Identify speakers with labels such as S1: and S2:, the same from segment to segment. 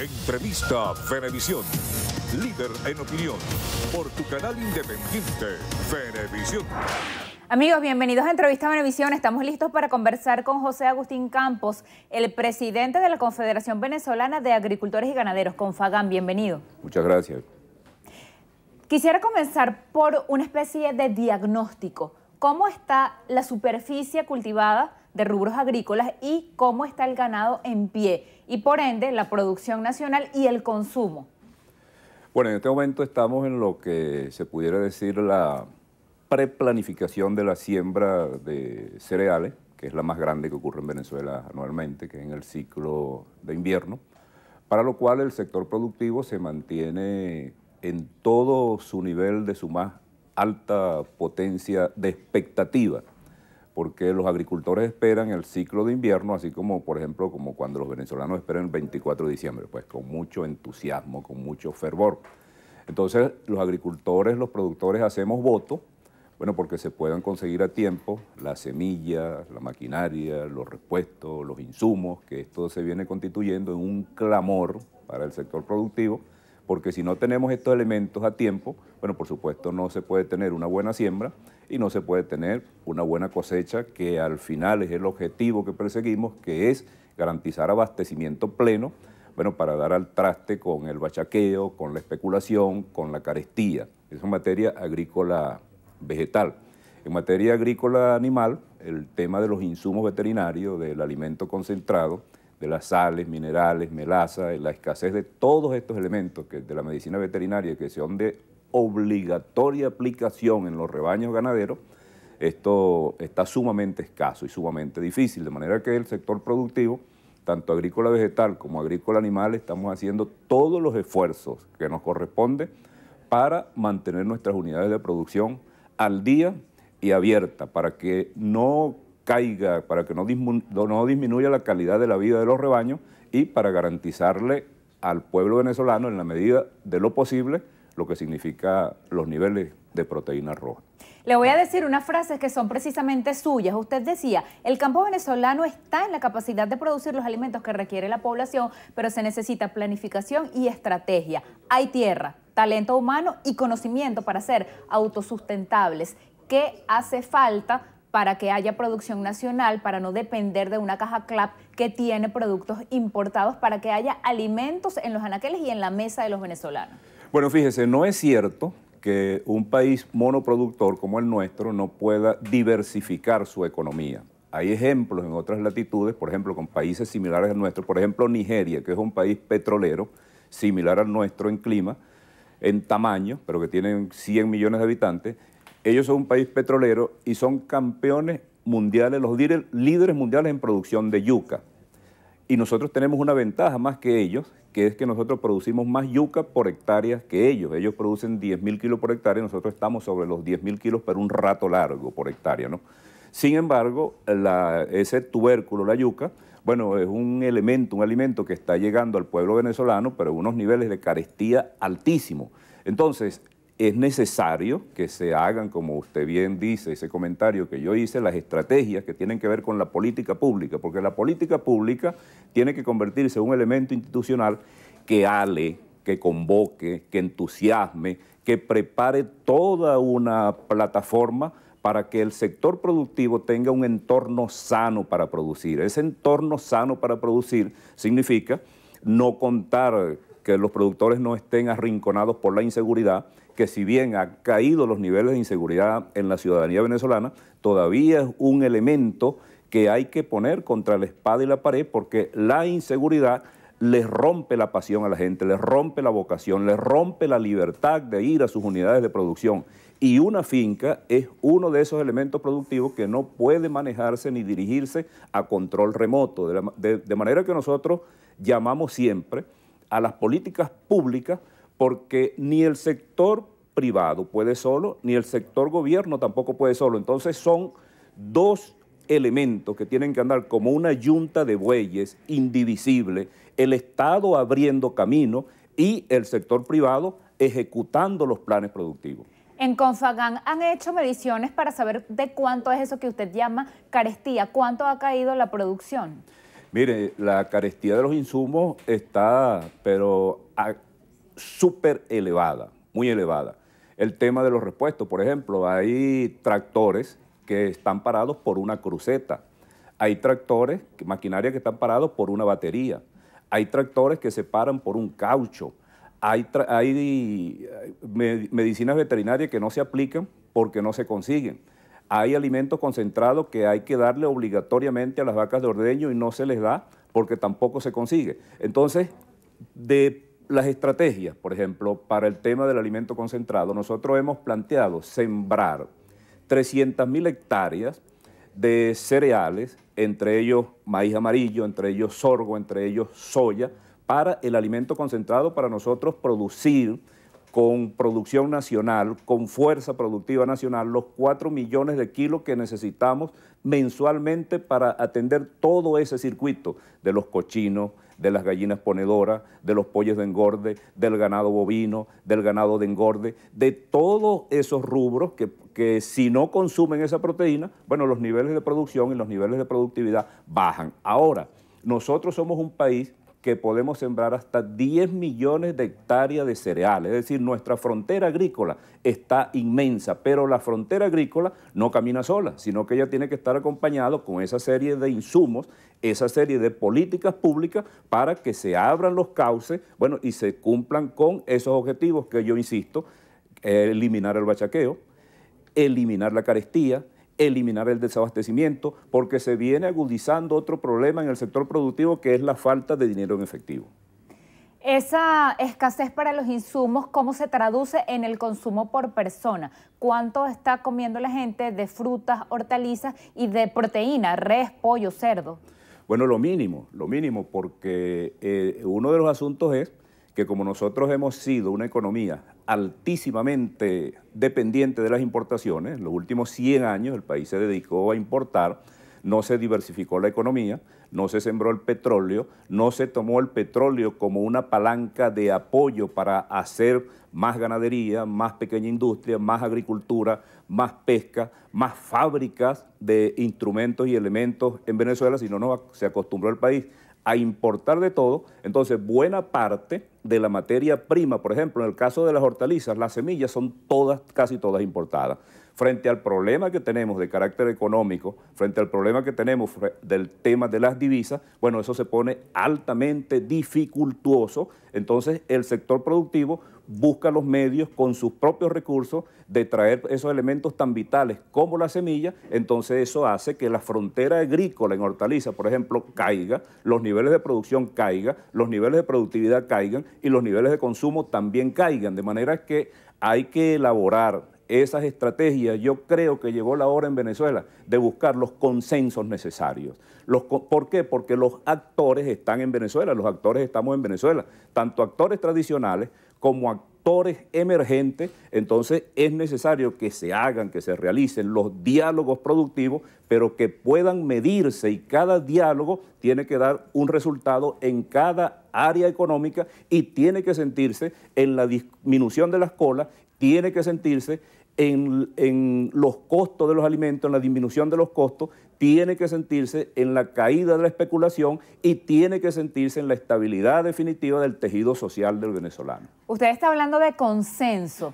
S1: Entrevista Fenevisión, líder en opinión, por tu canal independiente, Fenevisión.
S2: Amigos, bienvenidos a Entrevista Venevisión. Estamos listos para conversar con José Agustín Campos, el presidente de la Confederación Venezolana de Agricultores y Ganaderos, Confagán. Bienvenido.
S1: Muchas gracias.
S2: Quisiera comenzar por una especie de diagnóstico. ¿Cómo está la superficie cultivada de rubros agrícolas y cómo está el ganado en pie y por ende la producción nacional y el consumo.
S1: Bueno, en este momento estamos en lo que se pudiera decir la preplanificación de la siembra de cereales, que es la más grande que ocurre en Venezuela anualmente, que es en el ciclo de invierno, para lo cual el sector productivo se mantiene en todo su nivel de su más alta potencia de expectativa porque los agricultores esperan el ciclo de invierno, así como, por ejemplo, como cuando los venezolanos esperan el 24 de diciembre, pues con mucho entusiasmo, con mucho fervor. Entonces, los agricultores, los productores hacemos voto, bueno, porque se puedan conseguir a tiempo las semillas, la maquinaria, los repuestos, los insumos, que esto se viene constituyendo en un clamor para el sector productivo, porque si no tenemos estos elementos a tiempo, bueno, por supuesto no se puede tener una buena siembra y no se puede tener una buena cosecha, que al final es el objetivo que perseguimos, que es garantizar abastecimiento pleno, bueno, para dar al traste con el bachaqueo, con la especulación, con la carestía. Eso en materia agrícola vegetal. En materia agrícola animal, el tema de los insumos veterinarios, del alimento concentrado, de las sales, minerales, melaza, la escasez de todos estos elementos que, de la medicina veterinaria que son de obligatoria aplicación en los rebaños ganaderos, esto está sumamente escaso y sumamente difícil, de manera que el sector productivo, tanto agrícola vegetal como agrícola animal, estamos haciendo todos los esfuerzos que nos corresponde para mantener nuestras unidades de producción al día y abierta, para que no caiga, para que no, disminuya la calidad de la vida de los rebaños y para garantizarle al pueblo venezolano, en la medida de lo posible, lo que significa los niveles de proteína roja.
S2: Le voy a decir unas frases que son precisamente suyas. Usted decía, el campo venezolano está en la capacidad de producir los alimentos que requiere la población, pero se necesita planificación y estrategia. Hay tierra, talento humano y conocimiento para ser autosustentables. ¿Qué hace falta para que haya producción nacional, para no depender de una caja CLAP que tiene productos importados, para que haya alimentos en los anaqueles y en la mesa de los venezolanos.
S1: Bueno, fíjese, no es cierto que un país monoproductor como el nuestro no pueda diversificar su economía. Hay ejemplos en otras latitudes, por ejemplo, con países similares al nuestro, por ejemplo, Nigeria, que es un país petrolero, similar al nuestro en clima, en tamaño, pero que tiene 100 millones de habitantes, ellos son un país petrolero y son campeones mundiales, los líderes, mundiales en producción de yuca. Y nosotros tenemos una ventaja más que ellos, que es que nosotros producimos más yuca por hectárea que ellos. Ellos producen 10.000 kilos por hectárea nosotros estamos sobre los 10.000 kilos, por un rato largo por hectárea, ¿no? Sin embargo, ese tubérculo, la yuca, bueno, es un elemento, un alimento que está llegando al pueblo venezolano, pero unos niveles de carestía altísimos. Entonces, es necesario que se hagan, como usted bien dice, ese comentario que yo hice, las estrategias que tienen que ver con la política pública, porque la política pública tiene que convertirse en un elemento institucional que ale, que convoque, que entusiasme, que prepare toda una plataforma para que el sector productivo tenga un entorno sano para producir. Ese entorno sano para producir significa no contar que los productores no estén arrinconados por la inseguridad, que si bien ha caído los niveles de inseguridad en la ciudadanía venezolana, todavía es un elemento que hay que poner contra la espada y la pared porque la inseguridad les rompe la pasión a la gente, les rompe la vocación, les rompe la libertad de ir a sus unidades de producción. Y una finca es uno de esos elementos productivos que no puede manejarse ni dirigirse a control remoto. de manera que nosotros llamamos siempre a las políticas públicas porque ni el sector privado puede solo, ni el sector gobierno tampoco puede solo. Entonces son dos elementos que tienen que andar como una yunta de bueyes indivisible, el Estado abriendo camino y el sector privado ejecutando los planes productivos.
S2: En Confagán han hecho mediciones para saber de cuánto es eso que usted llama carestía, cuánto ha caído la producción.
S1: Mire, la carestía de los insumos está, pero ah, súper elevada, muy elevada. El tema de los repuestos, por ejemplo, hay tractores que están parados por una cruceta, hay tractores, maquinaria que están parados por una batería, hay tractores que se paran por un caucho, hay, hay eh, medicinas veterinarias que no se aplican porque no se consiguen hay alimento concentrado que hay que darle obligatoriamente a las vacas de ordeño y no se les da porque tampoco se consigue. Entonces, de las estrategias, por ejemplo, para el tema del alimento concentrado, nosotros hemos planteado sembrar 300.000 hectáreas de cereales, entre ellos maíz amarillo, entre ellos sorgo, entre ellos soya, para el alimento concentrado, para nosotros producir con producción nacional, con fuerza productiva nacional, los 4 millones de kilos que necesitamos mensualmente para atender todo ese circuito de los cochinos, de las gallinas ponedoras, de los pollos de engorde, del ganado bovino, del ganado de engorde, de todos esos rubros que, que si no consumen esa proteína, bueno, los niveles de producción y los niveles de productividad bajan. Ahora, nosotros somos un país que podemos sembrar hasta 10 millones de hectáreas de cereales. Es decir, nuestra frontera agrícola está inmensa, pero la frontera agrícola no camina sola, sino que ella tiene que estar acompañada con esa serie de insumos, esa serie de políticas públicas para que se abran los cauces bueno, y se cumplan con esos objetivos que yo insisto, eh, eliminar el bachaqueo, eliminar la carestía, eliminar el desabastecimiento, porque se viene agudizando otro problema en el sector productivo que es la falta de dinero en efectivo.
S2: Esa escasez para los insumos, ¿cómo se traduce en el consumo por persona? ¿Cuánto está comiendo la gente de frutas, hortalizas y de proteína, res, pollo, cerdo?
S1: Bueno, lo mínimo, lo mínimo, porque eh, uno de los asuntos es que como nosotros hemos sido una economía altísimamente dependiente de las importaciones. En los últimos 100 años el país se dedicó a importar, no se diversificó la economía, no se sembró el petróleo, no se tomó el petróleo como una palanca de apoyo para hacer más ganadería, más pequeña industria, más agricultura, más pesca, más fábricas de instrumentos y elementos en Venezuela, sino no se acostumbró el país a importar de todo, entonces buena parte de la materia prima, por ejemplo, en el caso de las hortalizas, las semillas son todas, casi todas importadas. Frente al problema que tenemos de carácter económico, frente al problema que tenemos del tema de las divisas, bueno, eso se pone altamente dificultuoso, entonces el sector productivo busca los medios con sus propios recursos de traer esos elementos tan vitales como la semilla, entonces eso hace que la frontera agrícola en hortaliza, por ejemplo, caiga, los niveles de producción caigan, los niveles de productividad caigan y los niveles de consumo también caigan, de manera que hay que elaborar esas estrategias, yo creo que llegó la hora en Venezuela de buscar los consensos necesarios. ¿Por qué? Porque los actores están en Venezuela, los actores estamos en Venezuela, tanto actores tradicionales como actores emergentes, entonces es necesario que se hagan, que se realicen los diálogos productivos, pero que puedan medirse y cada diálogo tiene que dar un resultado en cada área económica y tiene que sentirse en la disminución de las colas, tiene que sentirse en, los costos de los alimentos, en la disminución de los costos, tiene que sentirse en la caída de la especulación y tiene que sentirse en la estabilidad definitiva del tejido social del venezolano.
S2: Usted está hablando de consenso.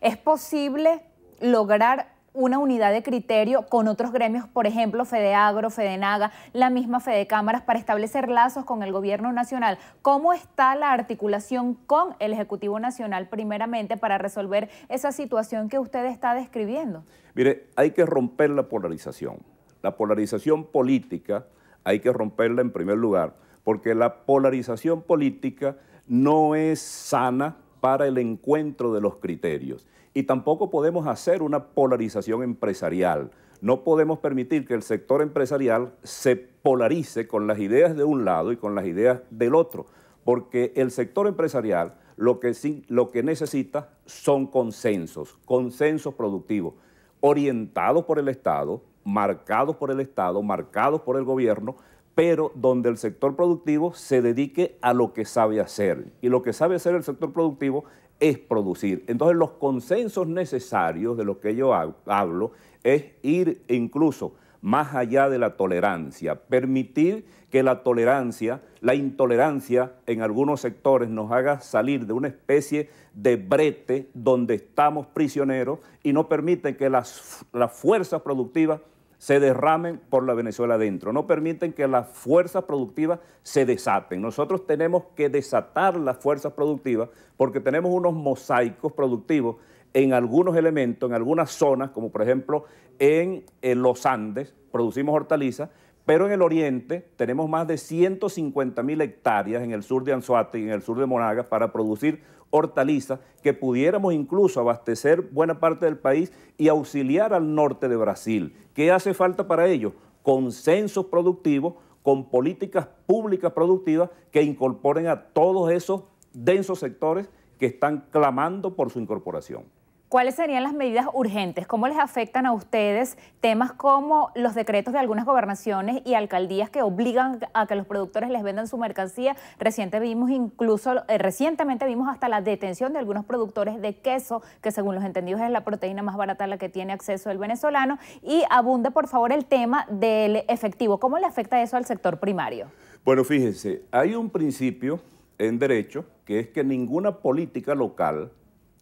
S2: ¿Es posible lograr una unidad de criterio con otros gremios, por ejemplo, Fedeagro, Fedenaga, la misma Fede Cámaras, para establecer lazos con el gobierno nacional. ¿Cómo está la articulación con el Ejecutivo Nacional primeramente para resolver esa situación que usted está describiendo?
S1: Mire, hay que romper la polarización. La polarización política hay que romperla en primer lugar, porque la polarización política no es sana para el encuentro de los criterios. Y tampoco podemos hacer una polarización empresarial. No podemos permitir que el sector empresarial se polarice con las ideas de un lado y con las ideas del otro, porque el sector empresarial lo que, lo que necesita son consensos, consensos productivos, orientados por el Estado, marcados por el Estado, marcados por el gobierno, pero donde el sector productivo se dedique a lo que sabe hacer. Y lo que sabe hacer el sector productivo es producir. Entonces los consensos necesarios de lo que yo hablo es ir incluso más allá de la tolerancia, permitir que la tolerancia, la intolerancia en algunos sectores nos haga salir de una especie de brete donde estamos prisioneros y no permite que las, las fuerzas productivas se derramen por la Venezuela adentro, no permiten que las fuerzas productivas se desaten. Nosotros tenemos que desatar las fuerzas productivas porque tenemos unos mosaicos productivos en algunos elementos, en algunas zonas, como por ejemplo en, los Andes, producimos hortalizas, pero en el oriente tenemos más de 150 mil hectáreas en el sur de Anzuate y en el sur de Monagas para producir hortalizas que pudiéramos incluso abastecer buena parte del país y auxiliar al norte de Brasil. ¿Qué hace falta para ello? Consensos productivos con políticas públicas productivas que incorporen a todos esos densos sectores que están clamando por su incorporación.
S2: ¿Cuáles serían las medidas urgentes? ¿Cómo les afectan a ustedes temas como los decretos de algunas gobernaciones y alcaldías que obligan a que los productores les vendan su mercancía? Reciente vimos incluso, eh, recientemente vimos hasta la detención de algunos productores de queso, que según los entendidos es la proteína más barata a la que tiene acceso el venezolano. Y abunde, por favor, el tema del efectivo. ¿Cómo le afecta eso al sector primario?
S1: Bueno, fíjense, hay un principio en derecho que es que ninguna política local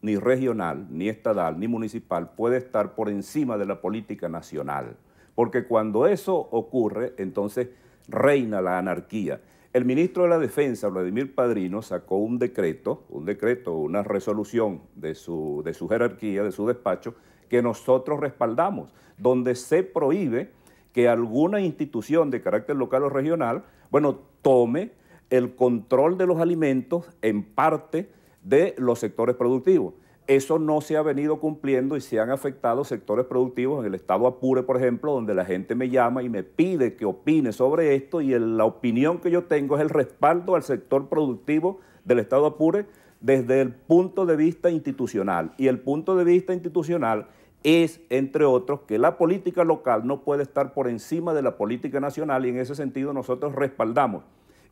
S1: ni regional, ni estatal, ni municipal puede estar por encima de la política nacional. Porque cuando eso ocurre, entonces reina la anarquía. El ministro de la Defensa, Vladimir Padrino, sacó un decreto, un decreto, una resolución de su, de su jerarquía, de su despacho, que nosotros respaldamos, donde se prohíbe que alguna institución de carácter local o regional, bueno, tome el control de los alimentos en parte de los sectores productivos. Eso no se ha venido cumpliendo y se han afectado sectores productivos en el estado Apure, por ejemplo, donde la gente me llama y me pide que opine sobre esto y la opinión que yo tengo es el respaldo al sector productivo del estado Apure desde el punto de vista institucional. Y el punto de vista institucional es, entre otros, que la política local no puede estar por encima de la política nacional y en ese sentido nosotros respaldamos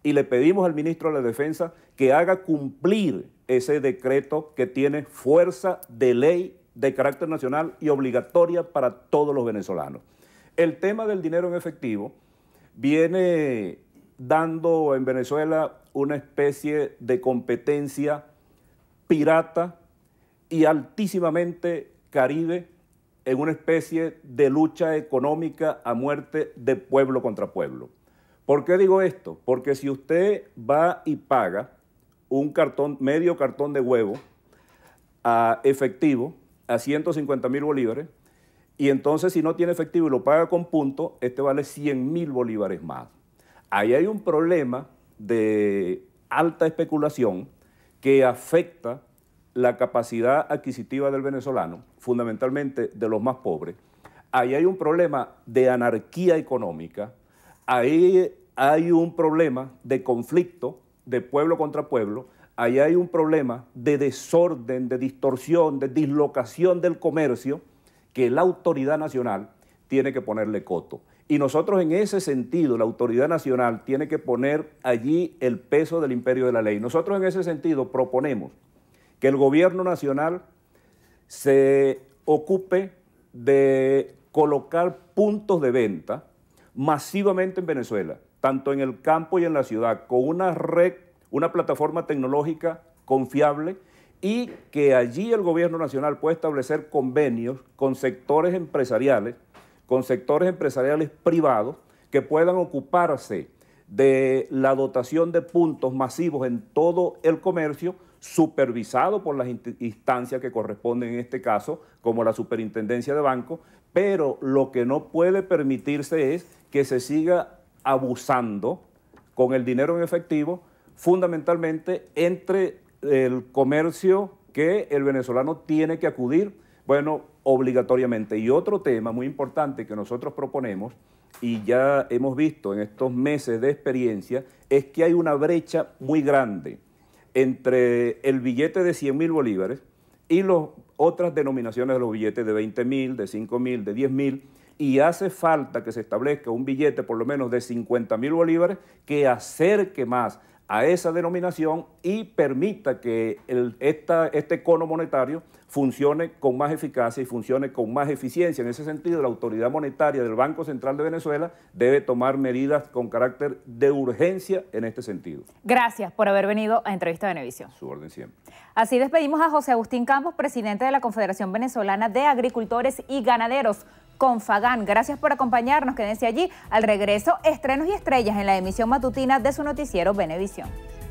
S1: y le pedimos al ministro de la Defensa que haga cumplir ese decreto que tiene fuerza de ley de carácter nacional y obligatoria para todos los venezolanos. El tema del dinero en efectivo viene dando en Venezuela una especie de competencia pirata y altísimamente caribe en una especie de lucha económica a muerte de pueblo contra pueblo. ¿Por qué digo esto? Porque si usted va y paga un cartón, medio cartón de huevo a efectivo, a 150 mil bolívares, y entonces si no tiene efectivo y lo paga con punto, este vale 100 mil bolívares más. Ahí hay un problema de alta especulación que afecta la capacidad adquisitiva del venezolano, fundamentalmente de los más pobres. Ahí hay un problema de anarquía económica. Ahí hay un problema de conflicto de pueblo contra pueblo, ahí hay un problema de desorden, de distorsión, de dislocación del comercio que la autoridad nacional tiene que ponerle coto. Y nosotros en ese sentido, la autoridad nacional tiene que poner allí el peso del imperio de la ley. Nosotros en ese sentido proponemos que el gobierno nacional se ocupe de colocar puntos de venta masivamente en Venezuela tanto en el campo y en la ciudad, con una red, una plataforma tecnológica confiable y que allí el gobierno nacional pueda establecer convenios con sectores empresariales, con sectores empresariales privados que puedan ocuparse de la dotación de puntos masivos en todo el comercio, supervisado por las instancias que corresponden en este caso, como la superintendencia de banco, pero lo que no puede permitirse es que se siga abusando con el dinero en efectivo, fundamentalmente entre el comercio que el venezolano tiene que acudir, bueno, obligatoriamente. Y otro tema muy importante que nosotros proponemos y ya hemos visto en estos meses de experiencia es que hay una brecha muy grande entre el billete de 100 mil bolívares y las otras denominaciones de los billetes de 20 mil, de 5 mil, de 10 mil y hace falta que se establezca un billete por lo menos de 50 mil bolívares que acerque más a esa denominación y permita que este cono monetario funcione con más eficacia y funcione con más eficiencia. En ese sentido, la autoridad monetaria del Banco Central de Venezuela debe tomar medidas con carácter de urgencia en este sentido.
S2: Gracias por haber venido a Entrevista Benevisión Venevisión. Su orden siempre. Así despedimos a José Agustín Campos, presidente de la Confederación Venezolana de Agricultores y Ganaderos. Confagán. Gracias por acompañarnos. Quédense allí. Al regreso, estrenos y estrellas en la emisión matutina de su noticiero Venevisión.